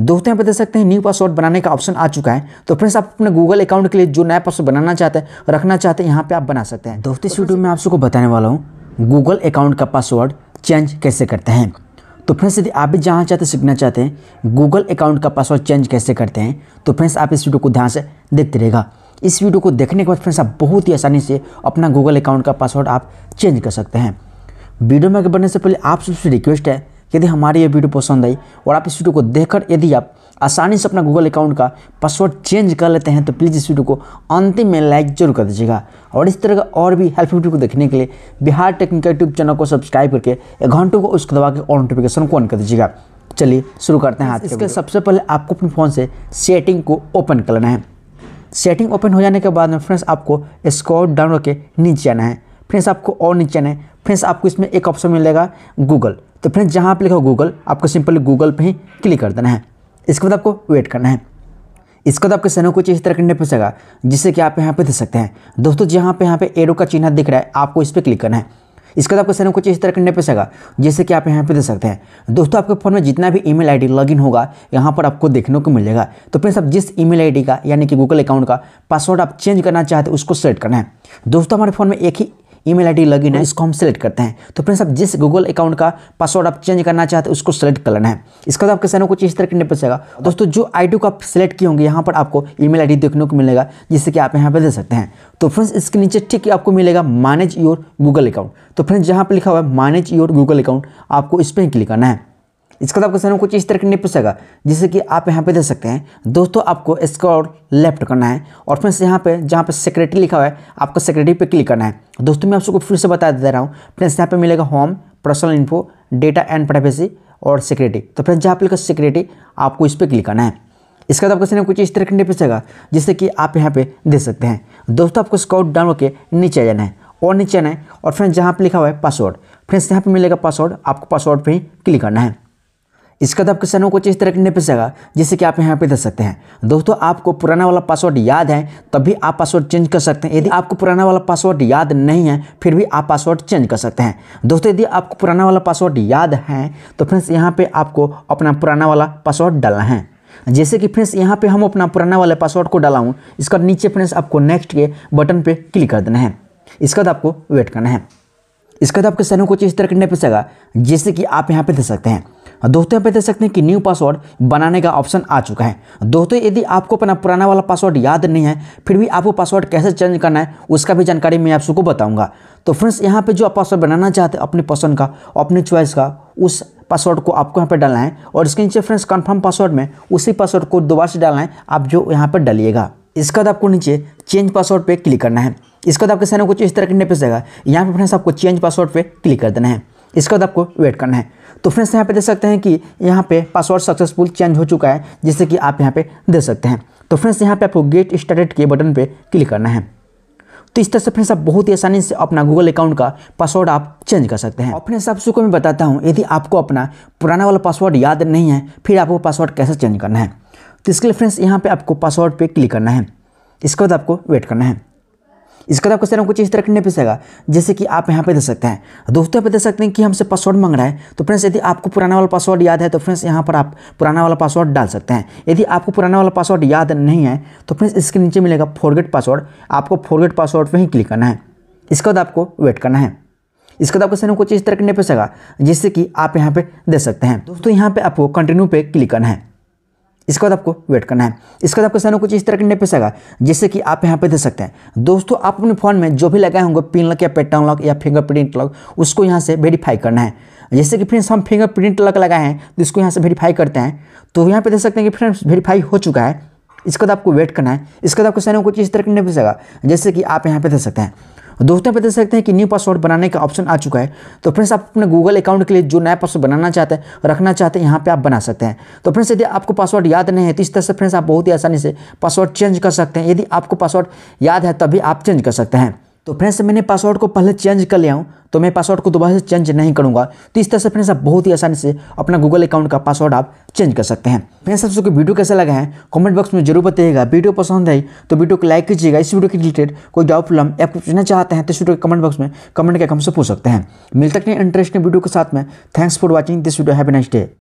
दोस्तों यहाँ पर देख सकते हैं न्यू पासवर्ड बनाने का ऑप्शन आ चुका है तो फ्रेंड्स आप अपने गूगल अकाउंट के लिए जो नया पासवर्ड बनाना चाहते हैं रखना चाहते हैं यहाँ पे आप बना सकते हैं दोस्तों इस वीडियो में आप सबको बताने वाला हूँ गूगल अकाउंट का पासवर्ड चेंज कैसे करते हैं तो फ्रेंड्स यदि आप भी जहाँ चाहते सीखना चाहते हैं गूगल अकाउंट का पासवर्ड चेंज कैसे करते हैं तो फ्रेंड्स आप इस वीडियो को ध्यान से देखते रहेगा इस वीडियो को देखने के बाद फ्रेंड्स आप बहुत ही आसानी से अपना गूगल अकाउंट का पासवर्ड आप चेंज कर सकते हैं वीडियो में आगे बढ़ने से पहले आप सबसे रिक्वेस्ट है यदि हमारी ये वीडियो पसंद आई और आप इस वीडियो को देखकर यदि आप आसानी से अपना गूगल अकाउंट का पासवर्ड चेंज कर लेते हैं तो प्लीज़ इस वीडियो को अंतिम में लाइक जरूर कर दीजिएगा और इस तरह का और भी हेल्प वीडियो को देखने के लिए बिहार टेक्निकल यूट्यूब चैनल को सब्सक्राइब करके एक घंटों को उसको दबा के और नोटिफिकेशन को ऑन कर दीजिएगा चलिए शुरू करते हैं इसके सबसे पहले आपको अपने फ़ोन से सेटिंग को ओपन कर लेना है सेटिंग ओपन हो जाने के बाद में फ्रेंड्स आपको स्कॉल डाउन करके नीचे आना है फ्रेंड्स आपको और नीचे आना है फ्रेंड्स आपको इसमें एक ऑप्शन मिलेगा गूगल तो फ्रेंड्स जहाँ पर लिखा गूगल आपको सिंपली गूगल पर ही क्लिक कर देना है इसके बाद आपको वेट करना है इसके बाद आपके सैनों कुछ इस तरह करने पड़ेगा जिससे कि आप यहाँ पे दे सकते हैं दोस्तों जहाँ पे यहाँ पे एरो का चिन्ह दिख रहा है आपको इस पर क्लिक करना है इसके बाद आपके सैनिक कुछ इस तरह करने पड़ेगा जिससे कि आप यहाँ पे दे सकते हैं दोस्तों आपके फोन में जितना भी ईमेल आईडी लॉगिन होगा यहाँ पर आपको देखने को मिलेगा तो फ्रेंड्स आप जिस ई मेल का यानी कि गूगल अकाउंट का पासवर्ड आप चेंज करना चाहते हैं उसको सेट करना है दोस्तों हमारे फोन में एक ही ईमेल डी लॉगिन है इसको हम सेलेक्ट करते हैं तो फ्रेंड्स आप जिस गूगल अकाउंट का पासवर्ड आप चेंज करना चाहते हैं उसको सेलेक्ट कर लेना है इसका तो आपके सैनों को इस तरह करने पड़ेगा दोस्तों जो आई को आप सेलेक्ट किए होंगे यहाँ पर आपको ईमेल आईडी देखने को मिलेगा जिससे कि आप यहाँ पर दे सकते हैं तो फ्रेंड्स इसके नीचे ठीक आपको मिलेगा मैनेज योर गूगल अकाउंट तो फ्रेंड्स जहाँ पर लिखा हुआ है मैनेज योर गूगल अकाउंट आपको इस पर क्लिक करना है इसके बाद क्वेश्चन कुछ इस तरह नहीं पूछेगा जैसे कि आप यहाँ पे दे सकते हैं दोस्तों आपको स्कॉर लेफ्ट करना है और फ्रेंड्स यहाँ पे जहाँ पे सेक्रेटरी लिखा हुआ है आपको सेक्रेटरी पे क्लिक करना है दोस्तों मैं आपको फिर से बता दे रहा हूँ फ्रेंड्स यहाँ पे मिलेगा home personal info data and privacy और सिक्योरिटी तो फ्रेंड्स जहाँ पे लिखा सिक्योरिटी आपको इस पर क्लिक करना है इसका बाद आपको क्वेश्चन कुछ इस तरह नहीं पूछेगा जिससे कि आप यहाँ पे दे सकते हैं दोस्तों आपको स्काउट डाउन होकर नीचे आ जाना है और नीचे आना है और फ्रेंड्स जहाँ पर लिखा हुआ है पासवर्ड फ्रेंड्स यहाँ पे मिलेगा पासवर्ड आपको पासवर्ड पे ही क्लिक करना है इसका तो आपके क्वेश्चन को कुछ इस तरह नहीं पिसेगा जैसे कि आप यहाँ पे देख सकते हैं दोस्तों आपको पुराना वाला पासवर्ड याद है तभी आप पासवर्ड चेंज कर सकते हैं यदि आपको पुराना वाला पासवर्ड याद नहीं है फिर भी आप पासवर्ड चेंज कर सकते हैं दोस्तों यदि आपको पुराना वाला पासवर्ड याद है तो फ्रेंड्स यहाँ पर आपको अपना पुराना वाला पासवर्ड डालना है जैसे कि फ्रेंड्स यहाँ पर हम अपना पुराना वाला पासवर्ड को डाला हूँ इसका नीचे फ्रेंड्स आपको नेक्स्ट के बटन पर क्लिक कर देना है इसका तो आपको वेट करना है इसका तो आपके सैनू कुछ इस तरह नहीं पिसेगा जैसे कि आप यहाँ पर देख सकते हैं दोस्तों यहाँ पे देख सकते हैं कि न्यू पासवर्ड बनाने का ऑप्शन आ चुका है दोस्तों यदि आपको अपना पुराना वाला पासवर्ड याद नहीं है फिर भी आपको पासवर्ड कैसे चेंज करना है उसका भी जानकारी मैं आप सबको बताऊंगा तो फ्रेंड्स यहाँ पे जो आप पासवर्ड बनाना चाहते हैं अपने पसंद का अपनी चॉइस का उस पासवर्ड को आपको यहाँ पर डालना है और इसके नीचे फ्रेंड्स कन्फर्म पासवर्ड में उसी पासवर्ड को दोबारा से डालना है आप जो यहाँ पर डालिएगा इसके बाद आपको नीचे चेंज पासवर्ड पर क्लिक करना है इसके बाद आपके सामने कुछ इस तरह के इंटरफेस आएगा यहाँ पर फ्रेंड्स आपको चेंज पासवर्ड पर क्लिक कर देना है इसके बाद आपको वेट करना है तो फ्रेंड्स यहाँ पे देख सकते हैं कि यहाँ पे पासवर्ड सक्सेसफुल चेंज हो चुका है जिससे कि आप यहाँ पे देख सकते हैं तो फ्रेंड्स यहाँ पे आपको गेट स्टार्टेड के बटन पे क्लिक करना है तो इस तरह से फ्रेंड्स आप बहुत ही आसानी से अपना गूगल अकाउंट का पासवर्ड आप चेंज कर सकते हैं और फ्रेंड्स आप मैं बताता हूँ यदि आपको अपना पुराना वाला पासवर्ड याद नहीं है फिर आपको पासवर्ड कैसे चेंज करना है तो इसके लिए फ्रेंड्स यहाँ पर आपको पासवर्ड पर क्लिक करना है इसके बाद आपको वेट करना है इसका तो आपको सर कुछ इस तरह करने पैसेगा जैसे कि आप यहाँ पे दे सकते हैं दोस्तों यहाँ पे दे सकते हैं कि हमसे पासवर्ड मांग रहा है तो फ्रेंड्स यदि आपको पुराना वाला पासवर्ड याद है तो फ्रेंड्स यहाँ पर आप पुराना वाला पासवर्ड डाल सकते हैं यदि आपको पुराना वाला पासवर्ड याद नहीं है तो फ्रेंड्स इसके नीचे मिलेगा फॉरगेट पासवर्ड आपको फॉरगेट पासवर्ड पर ही क्लिक करना है इसके बाद आपको वेट करना है इसके बाद आपको सर कुछ इस तरह करने पैसेगा जिससे कि आप यहाँ पर दे सकते हैं दोस्तों यहाँ पर आपको कंटिन्यू पे क्लिक करना है इसके बाद आपको वेट करना है इसके बाद आपको सैनो कुछ इस तरह का नेपेस आएगा जैसे कि आप यहाँ पे दे सकते हैं दोस्तों आप अपने फ़ोन में जो भी लगाए होंगे पिन लॉक या पेटर्न लॉक या फिंगरप्रिंट लॉक उसको यहाँ से वेरीफाई करना है जैसे कि फ्रेंड्स हम फिंगरप्रिंट लॉक लगाए हैं तो इसको यहाँ से वेरीफाई करते हैं तो यहाँ पर दे सकते हैं कि फ्रेंड्स वेरीफाई हो चुका है इसके बाद आपको वेट करना है इसके बाद आपको सैनो कुछ इस तरह का नेपेस आएगा जैसे कि आप यहाँ पर दे सकते हैं दोस्तों बता सकते हैं कि न्यू पासवर्ड बनाने का ऑप्शन आ चुका है तो फ्रेंड्स आप अपने गूगल अकाउंट के लिए जो नया पासवर्ड बनाना चाहते हैं रखना चाहते हैं यहाँ पर आप बना सकते हैं तो फ्रेंड्स यदि आपको पासवर्ड याद नहीं है तो इस तरह से फ्रेंड्स आप बहुत ही आसानी से पासवर्ड चेंज कर सकते हैं यदि आपको पासवर्ड याद है तभी आप चेंज कर सकते हैं तो फ्रेंड्स मैंने पासवर्ड को पहले चेंज कर लिया हूँ तो मैं पासवर्ड को दोबारा से चेंज नहीं करूँगा तो इस तरह से फ्रेंड्स आप बहुत ही आसानी से अपना गूगल अकाउंट का पासवर्ड आप चेंज कर सकते हैं फ्रेंड्स आप सबको वीडियो कैसा लगा है कमेंट बॉक्स में जरूर बताइएगा वीडियो पसंद आई तो वीडियो को लाइक कीजिएगा इस वीडियो के रिलेटेड कोई डाउट प्रॉब्लम या पूछना चाहते हैं तो इस वीडियो के कमेंट बॉक्स में कमेंट करके हमसे पूछ सकते हैं मिलते हैं इंटरेस्टिंग वीडियो के साथ में thanks for watching this video heavy next day